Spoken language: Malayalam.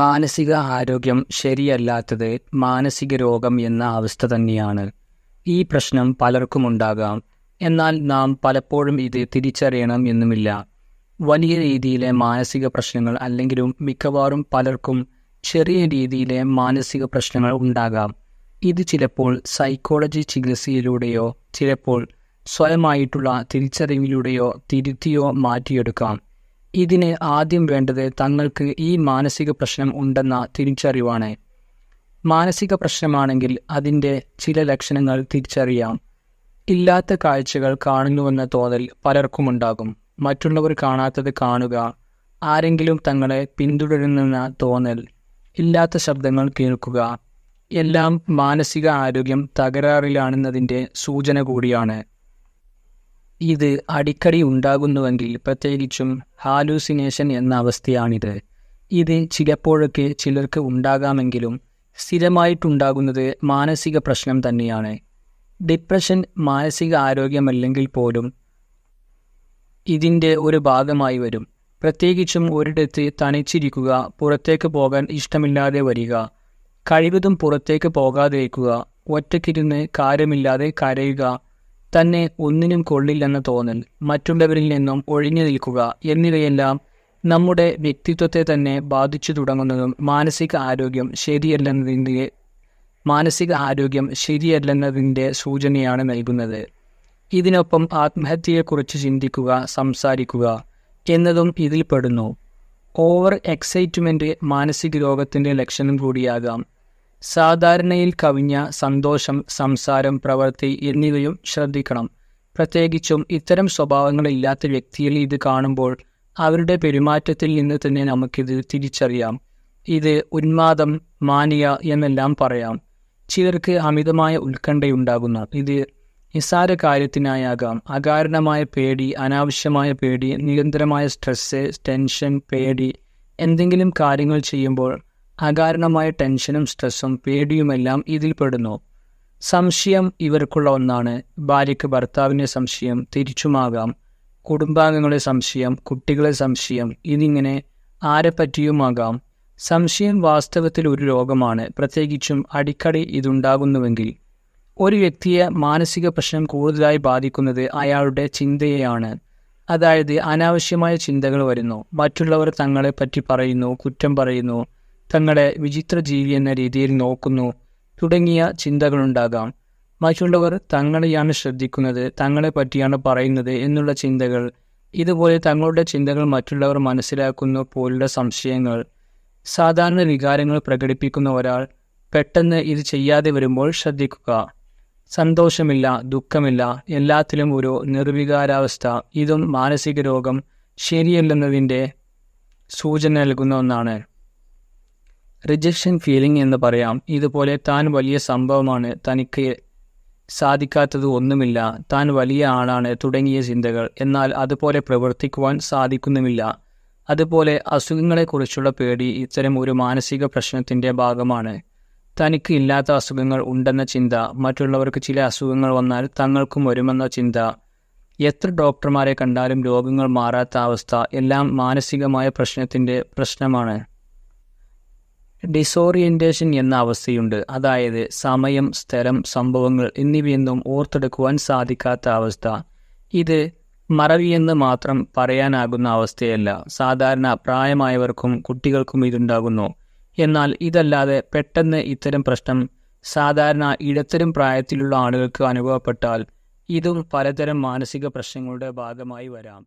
മാനസിക ആരോഗ്യം ശരിയല്ലാത്തത് മാനസിക രോഗം എന്ന അവസ്ഥ തന്നെയാണ് ഈ പ്രശ്നം പലർക്കും ഉണ്ടാകാം എന്നാൽ നാം പലപ്പോഴും ഇത് തിരിച്ചറിയണം എന്നുമില്ല വലിയ രീതിയിലെ മാനസിക പ്രശ്നങ്ങൾ അല്ലെങ്കിലും മിക്കവാറും പലർക്കും ചെറിയ രീതിയിലെ മാനസിക പ്രശ്നങ്ങൾ ഉണ്ടാകാം ഇത് ചിലപ്പോൾ സൈക്കോളജി ചികിത്സയിലൂടെയോ ചിലപ്പോൾ സ്വയമായിട്ടുള്ള തിരിച്ചറിവിലൂടെയോ തിരുത്തിയോ മാറ്റിയെടുക്കാം ഇതിന് ആദ്യം വേണ്ടത് തങ്ങൾക്ക് ഈ മാനസിക പ്രശ്നം ഉണ്ടെന്ന തിരിച്ചറിവാണ് മാനസിക പ്രശ്നമാണെങ്കിൽ അതിൻ്റെ ചില ലക്ഷണങ്ങൾ തിരിച്ചറിയാം ഇല്ലാത്ത കാഴ്ചകൾ കാണുന്നുവെന്ന തോന്നൽ ഉണ്ടാകും മറ്റുള്ളവർ കാണാത്തത് കാണുക ആരെങ്കിലും തങ്ങളെ പിന്തുടരുന്നെന്ന തോന്നൽ ഇല്ലാത്ത ശബ്ദങ്ങൾ കേൾക്കുക എല്ലാം മാനസിക ആരോഗ്യം തകരാറിലാണെന്നതിൻ്റെ സൂചന കൂടിയാണ് ഇത് അടിക്കടി ഉണ്ടാകുന്നുവെങ്കിൽ പ്രത്യേകിച്ചും ഹാലൂസിനേഷൻ എന്ന അവസ്ഥയാണിത് ഇത് ചിലപ്പോഴൊക്കെ ചിലർക്ക് ഉണ്ടാകാമെങ്കിലും സ്ഥിരമായിട്ടുണ്ടാകുന്നത് മാനസിക പ്രശ്നം തന്നെയാണ് ഡിപ്രഷൻ മാനസിക ആരോഗ്യമല്ലെങ്കിൽ പോലും ഇതിൻ്റെ ഒരു ഭാഗമായി വരും പ്രത്യേകിച്ചും ഒരിടത്ത് തനിച്ചിരിക്കുക പുറത്തേക്ക് പോകാൻ ഇഷ്ടമില്ലാതെ വരിക കഴിവതും പുറത്തേക്ക് പോകാതിരിക്കുക ഒറ്റക്കിരുന്ന് കാര്യമില്ലാതെ കരയുക തന്നെ ഒന്നിനും കൊള്ളില്ലെന്ന തോന്നൽ മറ്റുള്ളവരിൽ നിന്നും ഒഴിഞ്ഞു നിൽക്കുക എന്നിവയെല്ലാം നമ്മുടെ വ്യക്തിത്വത്തെ തന്നെ ബാധിച്ചു തുടങ്ങുന്നതും മാനസിക ആരോഗ്യം ശരിയല്ലെന്നതിൻ്റെ മാനസിക ആരോഗ്യം ശരിയല്ലെന്നതിൻ്റെ സൂചനയാണ് നൽകുന്നത് ഇതിനൊപ്പം ആത്മഹത്യയെക്കുറിച്ച് ചിന്തിക്കുക സംസാരിക്കുക എന്നതും ഇതിൽപ്പെടുന്നു ഓവർ എക്സൈറ്റ്മെൻറ്റ് മാനസിക രോഗത്തിൻ്റെ ലക്ഷണം കൂടിയാകാം സാധാരണയിൽ കവിഞ്ഞ സന്തോഷം സംസാരം പ്രവൃത്തി എന്നിവയും ശ്രദ്ധിക്കണം പ്രത്യേകിച്ചും ഇത്തരം സ്വഭാവങ്ങളില്ലാത്ത വ്യക്തിയിൽ ഇത് കാണുമ്പോൾ അവരുടെ പെരുമാറ്റത്തിൽ നിന്ന് തന്നെ നമുക്കിത് തിരിച്ചറിയാം ഇത് ഉന്മാദം മാനിയ എന്നെല്ലാം പറയാം ചിലർക്ക് അമിതമായ ഉത്കണ്ഠയുണ്ടാകുന്നു ഇത് നിസ്സാര കാര്യത്തിനായാകാം അകാരണമായ പേടി അനാവശ്യമായ പേടി നിരന്തരമായ സ്ട്രെസ്സ് ടെൻഷൻ പേടി എന്തെങ്കിലും കാര്യങ്ങൾ ചെയ്യുമ്പോൾ അകാരണമായ ടെൻഷനും സ്ട്രെസ്സും പേടിയുമെല്ലാം ഇതിൽപ്പെടുന്നു സംശയം ഇവർക്കുള്ള ഒന്നാണ് ഭാര്യയ്ക്ക് ഭർത്താവിൻ്റെ സംശയം തിരിച്ചുമാകാം കുടുംബാംഗങ്ങളെ സംശയം കുട്ടികളെ സംശയം ഇതിങ്ങനെ ആരെപ്പറ്റിയുമാകാം സംശയം വാസ്തവത്തിൽ ഒരു രോഗമാണ് പ്രത്യേകിച്ചും അടിക്കടി ഇതുണ്ടാകുന്നുവെങ്കിൽ ഒരു വ്യക്തിയെ മാനസിക പ്രശ്നം കൂടുതലായി ബാധിക്കുന്നത് അയാളുടെ ചിന്തയെയാണ് അതായത് അനാവശ്യമായ ചിന്തകൾ വരുന്നു മറ്റുള്ളവർ തങ്ങളെപ്പറ്റി പറയുന്നു കുറ്റം പറയുന്നു തങ്ങളെ വിചിത്ര ജീവി എന്ന രീതിയിൽ നോക്കുന്നു തുടങ്ങിയ ചിന്തകളുണ്ടാകാം മറ്റുള്ളവർ തങ്ങളെയാണ് ശ്രദ്ധിക്കുന്നത് തങ്ങളെ പറ്റിയാണ് പറയുന്നത് എന്നുള്ള ചിന്തകൾ ഇതുപോലെ തങ്ങളുടെ ചിന്തകൾ മറ്റുള്ളവർ മനസ്സിലാക്കുന്നു പോലുള്ള സംശയങ്ങൾ സാധാരണ വികാരങ്ങൾ പ്രകടിപ്പിക്കുന്ന ഒരാൾ പെട്ടെന്ന് ഇത് ചെയ്യാതെ വരുമ്പോൾ ശ്രദ്ധിക്കുക സന്തോഷമില്ല ദുഃഖമില്ല എല്ലാത്തിലും ഒരു നിർവികാരാവസ്ഥ ഇതും മാനസിക രോഗം ശരിയല്ലെന്നതിൻ്റെ സൂചന നൽകുന്ന ഒന്നാണ് റിജക്ഷൻ ഫീലിംഗ് എന്ന് പറയാം ഇതുപോലെ താൻ വലിയ സംഭവമാണ് തനിക്ക് സാധിക്കാത്തത് ഒന്നുമില്ല താൻ വലിയ ആളാണ് തുടങ്ങിയ ചിന്തകൾ എന്നാൽ അതുപോലെ പ്രവർത്തിക്കുവാൻ സാധിക്കുന്നുമില്ല അതുപോലെ അസുഖങ്ങളെക്കുറിച്ചുള്ള പേടി ഇത്തരം ഒരു മാനസിക പ്രശ്നത്തിൻ്റെ ഭാഗമാണ് തനിക്ക് ഇല്ലാത്ത അസുഖങ്ങൾ ഉണ്ടെന്ന ചിന്ത മറ്റുള്ളവർക്ക് ചില അസുഖങ്ങൾ വന്നാൽ തങ്ങൾക്കും വരുമെന്ന ചിന്ത എത്ര ഡോക്ടർമാരെ കണ്ടാലും രോഗങ്ങൾ മാറാത്ത അവസ്ഥ എല്ലാം മാനസികമായ പ്രശ്നത്തിൻ്റെ പ്രശ്നമാണ് ഡിസോറിയൻറ്റേഷൻ എന്ന അവസ്ഥയുണ്ട് അതായത് സമയം സ്ഥലം സംഭവങ്ങൾ എന്നിവയൊന്നും ഓർത്തെടുക്കുവാൻ സാധിക്കാത്ത അവസ്ഥ ഇത് മറവിയെന്ന് മാത്രം പറയാനാകുന്ന അവസ്ഥയല്ല സാധാരണ പ്രായമായവർക്കും കുട്ടികൾക്കും ഇതുണ്ടാകുന്നു എന്നാൽ ഇതല്ലാതെ പെട്ടെന്ന് ഇത്തരം പ്രശ്നം സാധാരണ ഇടത്തരം പ്രായത്തിലുള്ള ആളുകൾക്ക് അനുഭവപ്പെട്ടാൽ ഇതും പലതരം മാനസിക പ്രശ്നങ്ങളുടെ ഭാഗമായി വരാം